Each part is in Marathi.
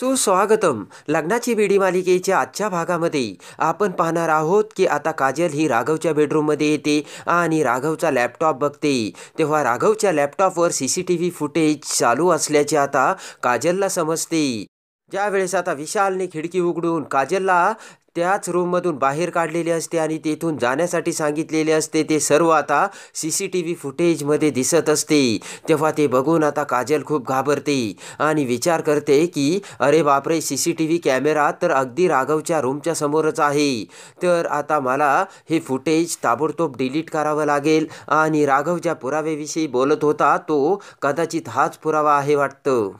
सुस्वागतम लग्नाची बीडी मालिकेच्या आजच्या भागामध्ये आपण पाहणार आहोत की आता काजल ही राघवच्या बेडरूममध्ये येते आणि राघवचा लॅपटॉप बघते तेव्हा राघवच्या लॅपटॉपवर C C T V footage चालू असल्याचे आता काजलला समजते ज्यावेळेस आता विशालने खिडकी उघडून काजलला त्याच रूममधून बाहेर काढलेले असते आणि तेथून जाण्यासाठी सांगितलेले असते ते सर्व आता सी सी टी व्ही फुटेजमध्ये दिसत असते तेव्हा ते बघून आता काजल खूप घाबरते आणि विचार करते की अरे बापरे C C T V camera तर अगदी राघवच्या रूमच्या समोरच आहे तर आता मला हे फुटेज ताबडतोब डिलीट करावं लागेल आणि राघव ज्या पुराव्याविषयी बोलत होता तो कदाचित हाच पुरावा आहे वाटतं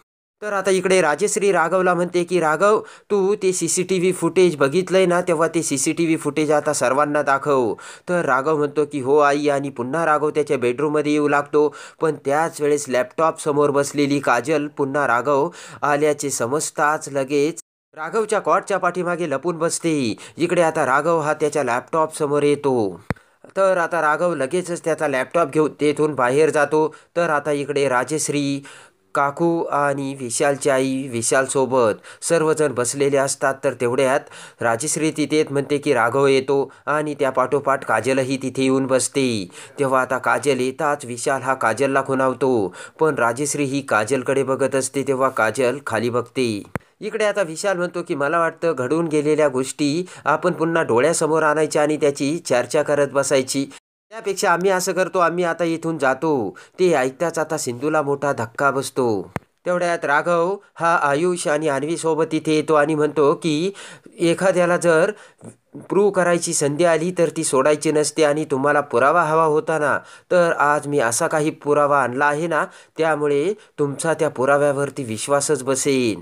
तर आता इकडे राजेश्री राघवला म्हणते की राघव तू ते C C T V footage बघितलंय ना तेव्हा ते C C T V footage आता सर्वांना दाखव तर राघव म्हणतो की हो आई आणि पुन्हा राघव त्याच्या बेडरूममध्ये येऊ लागतो पण त्याच वेळेस लॅपटॉपसमोर बसलेली काजल पुन्हा राघव आल्याचे समजताच लगेच राघवच्या कॉटच्या पाठीमागे लपून बसते इकडे आता राघव हा त्याच्या लॅपटॉपसमोर येतो तर आता राघव लगेचच त्याचा लॅपटॉप घेऊन तेथून बाहेर जातो तर आता इकडे राजेश्री काकू आणि विशालची आई विशालसोबत सर्वजण बसलेले असतात तर तेवढ्यात राजश्री तिथेच म्हणते की राघव येतो आणि त्या पाठोपाठ काजलही तिथे येऊन बसते तेव्हा आता काजल येताच विशाल हा काजलला खुणावतो पण राजश्री ही काजलकडे बघत असते तेव्हा काजल खाली बघते इकडे आता विशाल म्हणतो की मला वाटतं घडून गेलेल्या गोष्टी आपण पुन्हा डोळ्यासमोर आणायच्या आणि त्याची चर्चा करत बसायची त्यापेक्षा आम्ही असं करतो आम्ही आता इथून जातो ते ऐकताच आता सिंधूला मोठा धक्का बसतो तेवढ्यात राघव हा आयुष आणि सोबत इथे येतो आणि म्हणतो की एखाद्याला जर प्रूव्ह करायची संधी आली तर ती सोडायची नसते आणि तुम्हाला पुरावा हवा होता ना तर आज मी असा काही पुरावा आणला आहे ना त्यामुळे तुमचा त्या पुराव्यावरती विश्वासच बसेल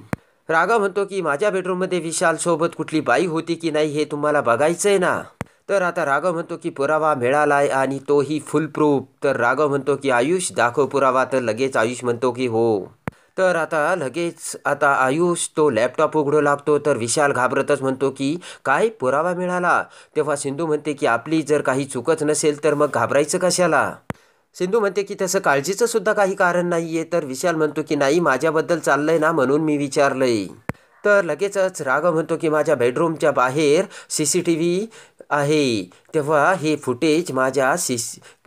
राघव म्हणतो की माझ्या बेडरूममध्ये विशालसोबत कुठली बाई होती की नाही हे तुम्हाला बघायचं आहे ना तर आता राघव म्हणतो की पुरावा मिळाला आहे आणि तोही फुल प्रूफ तर राघव म्हणतो की आयुष दाखव पुरावा तर लगेच आयुष म्हणतो की हो तर आता लगेच आता आयुष तो लॅपटॉप उघडू लागतो तर विशाल घाबरतच म्हणतो की काय पुरावा मिळाला तेव्हा सिंधू म्हणते की आपली जर काही चूकच नसेल तर मग घाबरायचं कशाला सिंधू म्हणते की तसं काळजीचं सुद्धा काही कारण नाही आहे तर विशाल म्हणतो की नाही माझ्याबद्दल चाललंय ना म्हणून मी विचारलंय तर लगेचच राघव म्हणतो की माझ्या बेडरूमच्या बाहेर सी सी टी व्ही आहे तेव्हा हे फुटेज माझ्या सी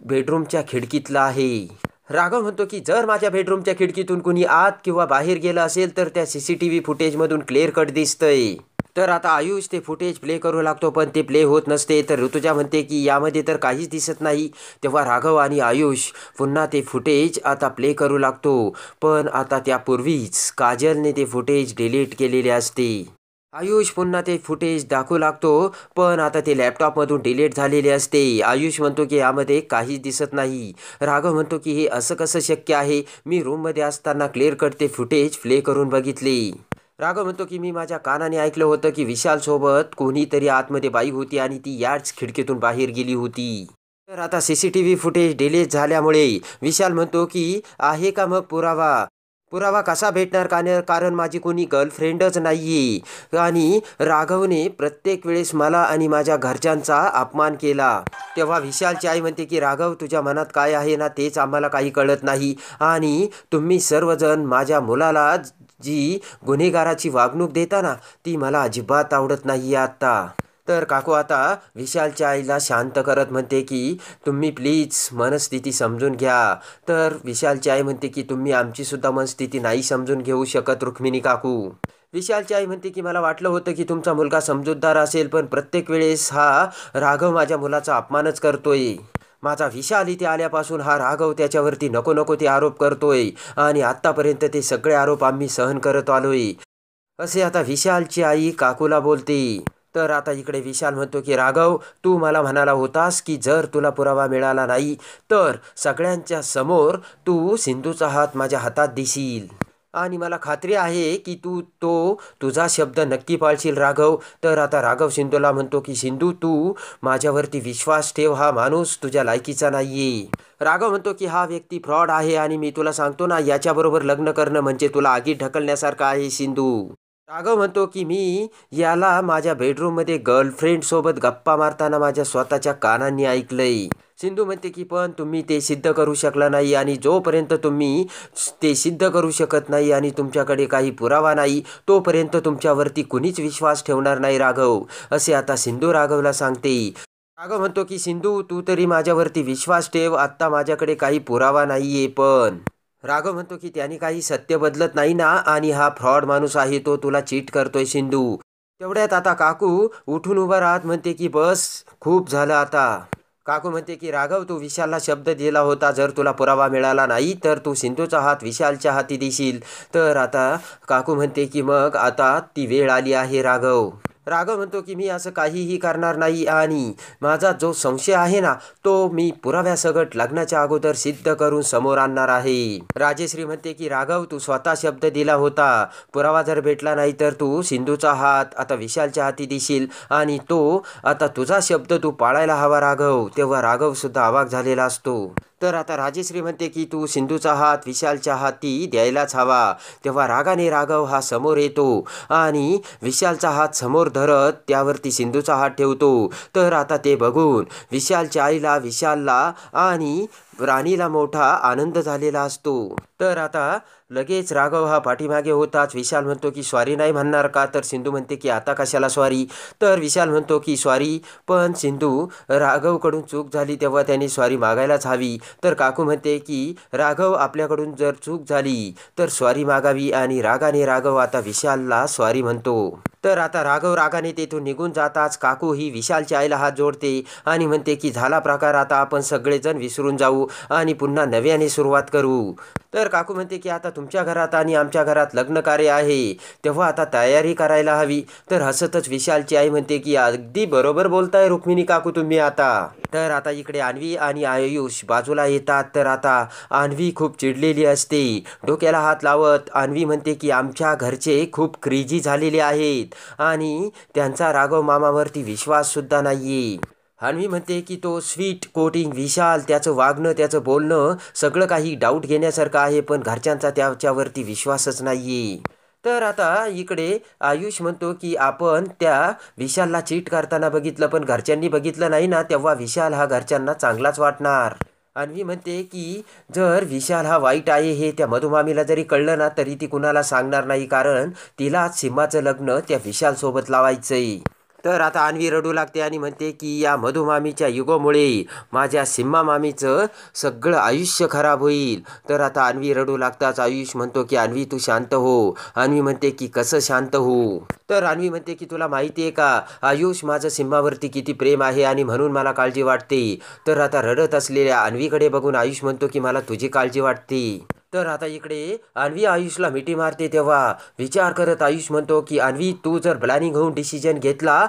बेडरूमच्या खिडकीतलं आहे राघव म्हणतो की जर माझ्या बेडरूमच्या खिडकीतून कुणी आत किंवा बाहेर गेलं असेल तर त्या सी सी टी व्ही फुटेजमधून क्लिअर कट दिसतंय तर आता आयुष ते फुटेज प्ले करू लागतो पण ते प्ले होत नसते तर ऋतुजा म्हणते की यामध्ये तर काहीच दिसत नाही तेव्हा राघव आणि आयुष पुन्हा ते फुटेज आता प्ले करू लागतो पण आता त्यापूर्वीच काजलने ते फुटेज डिलीट केलेले असते आयुष पुन्हा ते फुटेज दाखवू लागतो पण आता ते लॅपटॉपमधून डिलीट झालेले असते आयुष म्हणतो की यामध्ये काहीच दिसत नाही राघव म्हणतो की हे असं कसं शक्य आहे मी रूममध्ये असताना क्लिअर कट ते फुटेज प्ले करून बघितले राघव म्हणतो की मी माझ्या कानाने ऐकलं होतं की विशालसोबत कोणीतरी आतमध्ये बाई होती आणि ती याच खिडकीतून बाहेर गेली होती तर आता C C T V footage delete झाल्यामुळे विशाल म्हणतो की आहे का मग पुरावा पुरावा कसा भेटणार का कारण माझी कोणी गर्लफ्रेंडच नाही आणि राघवने प्रत्येक वेळेस मला आणि माझ्या घरच्यांचा अपमान केला तेव्हा विशालची आई म्हणते की राघव तुझ्या मनात काय आहे ना तेच आम्हाला काही कळत नाही आणि तुम्ही सर्वजण माझ्या मुलाला जी गुन्हेगाराची वागणूक देता ना ती मला अजिबात आवडत नाही आत्ता तर काकू आता विशालच्या आईला शांत करत म्हणते की तुम्ही प्लीज मनस्थिती समजून घ्या तर विशालची आई म्हणते की तुम्ही आमचीसुद्धा मनस्थिती नाही समजून घेऊ शकत रुक्मिणी काकू विशालची आई म्हणते की मला वाटलं होतं की तुमचा मुलगा समजूतदार असेल पण प्रत्येक वेळेस हा राघव माझ्या मुलाचा अपमानच करतोय माझा विशाल इथे आल्यापासून हा राघव त्याच्यावरती नको नको ते आरोप करतोय आणि आत्तापर्यंत ते सगळे आरोप आम्ही सहन करत आलोय असे आता विशालची आई काकूला बोलते तर आता इकडे विशाल म्हणतो की राघव तू मला म्हणाला होतास की जर तुला पुरावा मिळाला नाही तर सगळ्यांच्या समोर तू सिंधूचा हात माझ्या हातात दिशील आणि मला खात्री आहे की तू तो तुझा शब्द नक्की पाळशील राघव तर आता राघव सिंधूला म्हणतो की सिंधू तू माझ्यावरती विश्वास ठेव हा माणूस तुझ्या लायकीचा नाही राघव म्हणतो की हा व्यक्ती फ्रॉड आहे आणि मी तुला सांगतो ना याच्याबरोबर लग्न करणं म्हणजे तुला आगीत ढकलण्यासारखं आहे सिंधू राघव म्हणतो की मी याला माझ्या बेडरूममध्ये गर्लफ्रेंडसोबत गप्पा मारताना माझ्या स्वतःच्या कानांनी ऐकलंय सिंधू म्हणते की पण तुम्ही ते सिद्ध करू शकला नाही आणि जोपर्यंत तुम्ही ते सिद्ध करू शकत नाही आणि तुमच्याकडे काही पुरावा नाही तोपर्यंत तुमच्यावरती कुणीच विश्वास ठेवणार नाही राघव असे आता सिंधू राघवला सांगते राघव म्हणतो की सिंधू तू तरी माझ्यावरती विश्वास ठेव आत्ता माझ्याकडे काही पुरावा नाही आहे पण राघव म्हणतो की त्याने काही सत्य बदलत नाही ना आणि हा फ्रॉड माणूस आहे तो तुला चीट करतोय सिंधू तेवढ्यात आता काकू उठून उभा राहत म्हणते की बस खूप झालं आता काकू म्हणते की राघव तू विशालला शब्द दिला होता जर तुला पुरावा मिळाला नाही तर तू सिंधूचा हात विशालच्या हाती देशील तर आता काकू म्हणते की मग आता ती वेळ आली आहे राघव राघव म्हणतो की मी असं काहीही करणार नाही आणि माझा जो संशय आहे ना तो मी पुराव्यासकट लग्नाच्या अगोदर सिद्ध करून समोर आणणार आहे राजेश्री म्हणते की राघव तू स्वतः शब्द दिला होता पुरावा जर भेटला नाही तर तू सिंधूचा हात आता विशालच्या हाती दिशील आणि तो आता तुझा शब्द तू पाळायला हवा राघव तेव्हा राघवसुद्धा आवाक झालेला असतो तर आता राजेश्री म्हणते की तू सिंधूचा हात विशालच्या ती द्यायलाच हवा तेव्हा रागाने राघव हा समोर येतो आणि विशालचा हात समोर धरत त्यावरती सिंधूचा हात ठेवतो तर आता ते बघून विशालच्या आईला विशालला आणि राणीला मोठा आनंद झालेला असतो तर आता लगेच राघव हा पाठीमागे होताच विशाल म्हणतो की स्वारी नाही म्हणणार का तर सिंधू म्हणते की आता कशाला स्वारी तर विशाल म्हणतो की स्वारी पण सिंधू राघवकडून चूक झाली तेव्हा त्याने स्वारी मागायलाच हवी तर काकू म्हणते की राघव आपल्याकडून जर चूक झाली तर स्वारी मागावी आणि रागाने राघव आता विशालला स्वारी म्हणतो तर आता राघव रागाने तेथून निघून जाताच काकू ही विशालच्या आईला हात जोडते आणि म्हणते की झाला प्रकार आता आपण सगळेजण विसरून जाऊ आणि पुन्हा नव्याने सुरुवात करू तर काकू म्हणते की आता तुमच्या घरात आणि आमच्या घरात लग्नकार्य आहे तेव्हा आता तयारी करायला हवी तर हसतच विशालची आई म्हणते की अगदी बरोबर बोलताय रुक्मिणी काकू तुम्ही आता तर आता इकडे आणवी आणि आयुष बाजूला येतात तर आता आणवी खूप चिडलेली असते डोक्याला हात लावत आणवी म्हणते की आमच्या घरचे खूप क्रेजी झालेले आहेत आणि त्यांचा राघव मामावरती विश्वाससुद्धा नाही हानवी म्हणते की तो स्वीट कोटिंग विशाल त्याचं वागणं त्याचं बोलणं सगळं काही डाऊट घेण्यासारखं आहे पण घरच्यांचा त्याच्यावरती विश्वासच नाही तर आता इकडे आयुष म्हणतो की आपण त्या विशालला चीट करताना बघितलं पण घरच्यांनी बघितलं नाही ना तेव्हा विशाल हा घरच्यांना चांगलाच वाटणार अन्वी म्हणते की जर विशाल हा वाईट आहे हे त्या मधुमामीला जरी कळलं ना तरी ती कुणाला सांगणार नाही कारण तिला सीमाचं लग्न त्या विशालसोबत लावायचंय तर आता अन्वी रडू लागते आणि म्हणते की या मधुमामीच्या युगामुळे माझ्या सिम्मा मामीचं सगळं आयुष्य खराब होईल तर आता अन्वी रडू लागताच आयुष म्हणतो की अन्वी तू शांत हो अन्वी म्हणते की कसं शांत हो तर अन्वी म्हणते की तुला माहिती आहे का आयुष माझं सिम्मावरती किती प्रेम आहे आणि म्हणून मला काळजी वाटते तर आता रडत असलेल्या अन्वीकडे बघून आयुष म्हणतो की मला तुझी काळजी वाटते तर आता इकडे अन्वी आयुषला मिठी मारते तेव्हा विचार करत आयुष म्हणतो की अन्वी तू जर प्लॅनिंग होऊन डिसिजन घेतला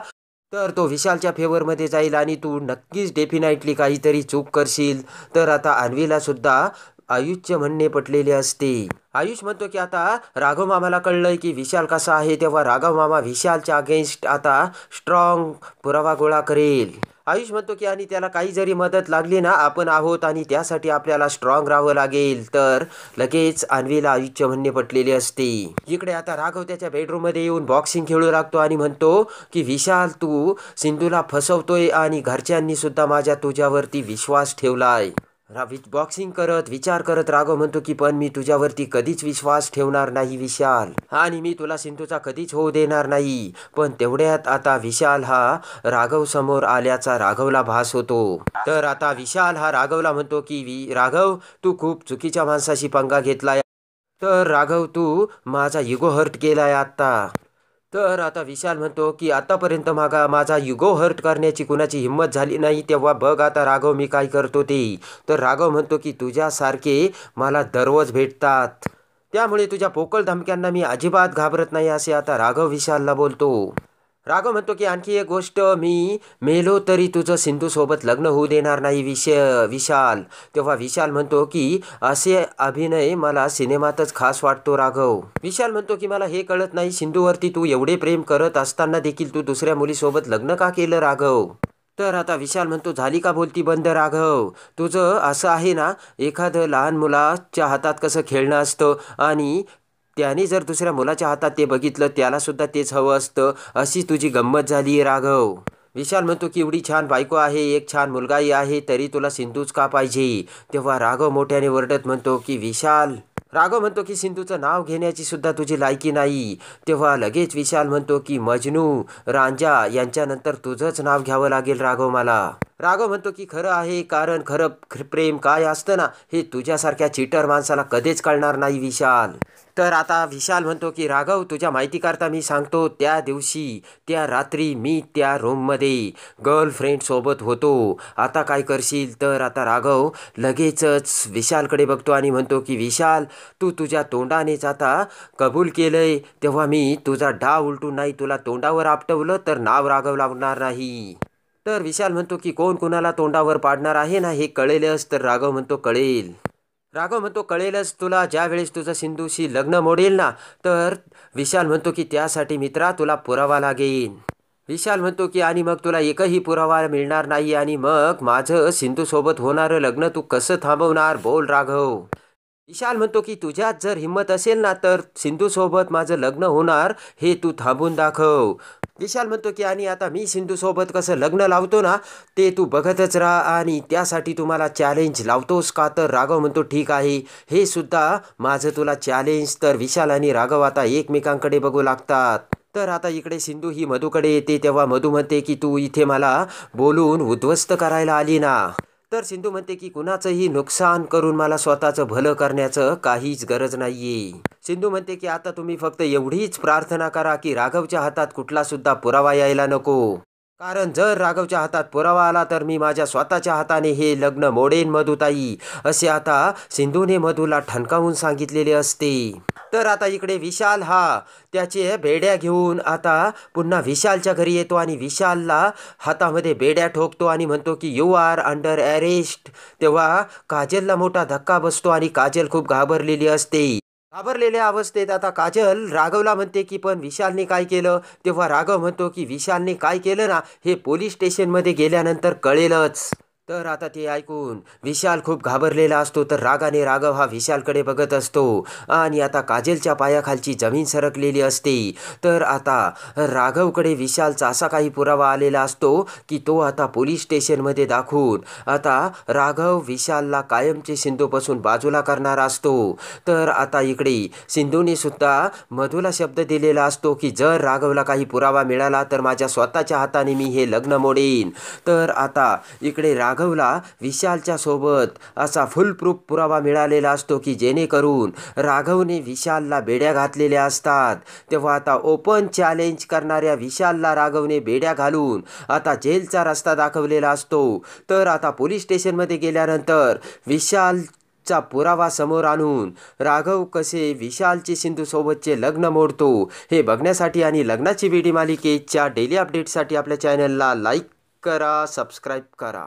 तर तो विशालच्या फेवरमध्ये जाईल आणि तू नक्कीच डेफिनाइटली काहीतरी चूक करशील तर आता अन्वीला सुद्धा आयुष्य म्हणणे पटलेले असते आयुष म्हणतो की आता राघव मामाला कळलंय की विशाल कसा आहे तेव्हा राघव मामा विशालच्या अगेन्स्ट आता स्ट्रॉंग पुरावा गोळा करेल आयुष म्हणतो की आणि त्याला काही जरी मदत लागली ना आपण आहोत आणि त्यासाठी आपल्याला स्ट्रॉंग राहावं लागेल तर लगेच अन्वीला आयुष्य म्हणणे पटलेले असते इकडे आता राघव त्याच्या बेडरूममध्ये येऊन बॉक्सिंग खेळू लागतो आणि म्हणतो की विशाल तू सिंधूला फसवतोय आणि घरच्यांनी सुद्धा माझ्या तुझ्यावरती विश्वास ठेवलाय रावित बॉक्सिंग करत विचार करत राघव म्हणतो की पण मी तुझ्यावरती कधीच विश्वास ठेवणार नाही विशाल आणि मी तुला सिंधूचा कधीच होऊ देणार नाही पण तेवढ्यात आता विशाल हा राघव समोर आल्याचा राघवला भास होतो तर आता विशाल हा राघवला म्हणतो की वी राघव तू खूप चुकीच्या माणसाशी पंगा घेतलाय तर राघव तू माझा इगो हर्ट केलाय आत्ता तर आता विशाल म्हणतो की आतापर्यंत मागा माझा युगो हर्ट करण्याची कुणाची हिम्मत झाली नाही तेव्हा बघ आता राघव मी काय करतो ते तर राघव म्हणतो की तुझ्यासारखे मला दरवज भेटतात त्यामुळे तुझ्या पोकळ धमक्यांना मी अजिबात घाबरत नाही असे आता राघव विशालला बोलतो राघव म्हणतो की आणखी एक गोष्ट मी मेलो तरी तुझं सिंधूसोबत लग्न होऊ देणार नाही विषय विशाल तेव्हा विशाल म्हणतो की असे अभिनय मला सिनेमातच खास वाटतो राघव विशाल म्हणतो की मला हे कळत नाही सिंधूवरती तू एवढे प्रेम करत असताना देखील तू दुसऱ्या मुलीसोबत लग्न का केलं राघव तर आता विशाल म्हणतो झाली का बोलती बंद राघव तुझं असं आहे ना एखादं लहान मुलाच्या हातात कसं खेळणं असतं आणि त्याने जर दुसऱ्या मुलाच्या हातात ते बघितलं सुद्धा तेच हवं असतं अशी तुझी गंमत झाली राघव विशाल म्हणतो की एवढी छान बायको आहे एक छान मुलगाही आहे तरी तुला सिंधूच का पाहिजे तेव्हा राघव मोठ्याने वरडत म्हणतो की विशाल राघव म्हणतो की सिंधूचं नाव घेण्याची सुद्धा तुझी लायकी नाही तेव्हा लगेच विशाल म्हणतो की मजनू रांजा यांच्यानंतर तुझंच नाव घ्यावं लागेल राघव मला राघव म्हणतो की खरं आहे कारण खरं प्रेम काय असतं ना हे तुझ्यासारख्या चिटर माणसाला कधीच कळणार नाही विशाल तर आता विशाल म्हणतो की राघव तुझ्या माहितीकरता मी सांगतो त्या दिवशी त्या रात्री मी त्या रूममध्ये गर्लफ्रेंडसोबत होतो आता काय करशील तर आता राघव लगेचच विशालकडे बघतो आणि म्हणतो की विशाल तू तुझ्या तोंडानेच आता कबूल केलं तेव्हा मी तुझा डाव उलटून नाही तुला तोंडावर आपटवलं तर नाव राघव लावणार नाही तर विशाल म्हणतो की कोण कोणाला तोंडावर पाडणार आहे ना हे कळेलच तर राघव म्हणतो कळेल राघव म्हणतो कळेलच तुला ज्यावेळेस तुझं सिंधूशी लग्न मोडेल ना तर विशाल म्हणतो की त्यासाठी मित्रा तुला पुरावा लागेल विशाल म्हणतो की आणि मग तुला एकही पुरावा मिळणार नाही आणि मग माझं सिंधूसोबत होणारं लग्न तू कसं थांबवणार बोल राघव विशाल म्हणतो की तुझ्यात जर हिंमत असेल ना तर सिंधूसोबत माझं लग्न होणार हे तू थांबून दाखव विशाल म्हणतो की आणि आता मी सिंधूसोबत कसं लग्न लावतो ना ते तू बघतच राहा आणि त्यासाठी तुम्हाला चॅलेंज लावतोस का तर राघव म्हणतो ठीक आहे हे सुद्धा माझं तुला चॅलेंज तर विशाल आणि राघव आता एकमेकांकडे बघू लागतात तर आता इकडे सिंधू ही मधूकडे येते तेव्हा मधू म्हणते की तू इथे मला बोलून उद्ध्वस्त करायला आली ना तर सिंधू म्हणते की कुणाचंही नुकसान करून मला स्वतःचं भलं करण्याचं काहीच गरज नाहीये सिंधू म्हणते की आता तुम्ही फक्त एवढीच प्रार्थना करा की राघवच्या हातात कुठला सुद्धा पुरावा यायला नको कारण जर राघवच्या हातात पुरावा आला तर मी माझ्या स्वतःच्या हाताने हे लग्न मोडेन मधुताई असे आता सिंधूने मधूला ठणकावून सांगितलेले असते तर आता इकडे विशाल हा त्याचे बेड्या घेऊन आता पुन्हा विशालच्या घरी येतो आणि विशालला हातामध्ये बेड्या ठोकतो आणि म्हणतो की यू आर अंडर अरेस्ट तेव्हा काजलला मोठा धक्का बसतो आणि काजल खूप घाबरलेली असते घाबरलेल्या अवस्थेत आता काजल राघवला म्हणते की पण विशालने काय केलं तेव्हा राघव म्हणतो की विशालने काय केलं ना हे पोलीस स्टेशनमध्ये गेल्यानंतर कळेलच तर आता ते ऐकून विशाल खूप घाबरलेला असतो तर रागाने राघव हा विशालकडे बघत असतो आणि आता काजलच्या पायाखालची जमीन सरकलेली असते तर आता राघवकडे विशालचा असा काही पुरावा आलेला असतो की तो आता पोलीस स्टेशनमध्ये दाखवून आता राघव विशालला कायमचे सिंधूपासून बाजूला करणार असतो तर आता इकडे सिंधूने सुद्धा मधूला शब्द दिलेला असतो की जर राघवला काही पुरावा मिळाला तर माझ्या स्वतःच्या हाताने मी हे लग्न मोडेन तर आता इकडे राघ राघवला विशालच्या सोबत असा फुलप्रूफ पुरावा मिळालेला असतो की जेणेकरून राघवने विशालला बेड्या घातलेल्या असतात तेव्हा आता ओपन चॅलेंज करणाऱ्या विशालला राघवने बेड्या घालून आता जेलचा रस्ता दाखवलेला असतो तर आता पोलीस स्टेशनमध्ये गेल्यानंतर विशाल चा पुरावा समोर आणून राघव कसे विशालचे सिंधूसोबतचे लग्न मोडतो हे बघण्यासाठी आणि लग्नाची व्हिडिओ मालिकेच्या डेली अपडेटसाठी आपल्या चॅनलला लाईक करा सबस्क्राईब करा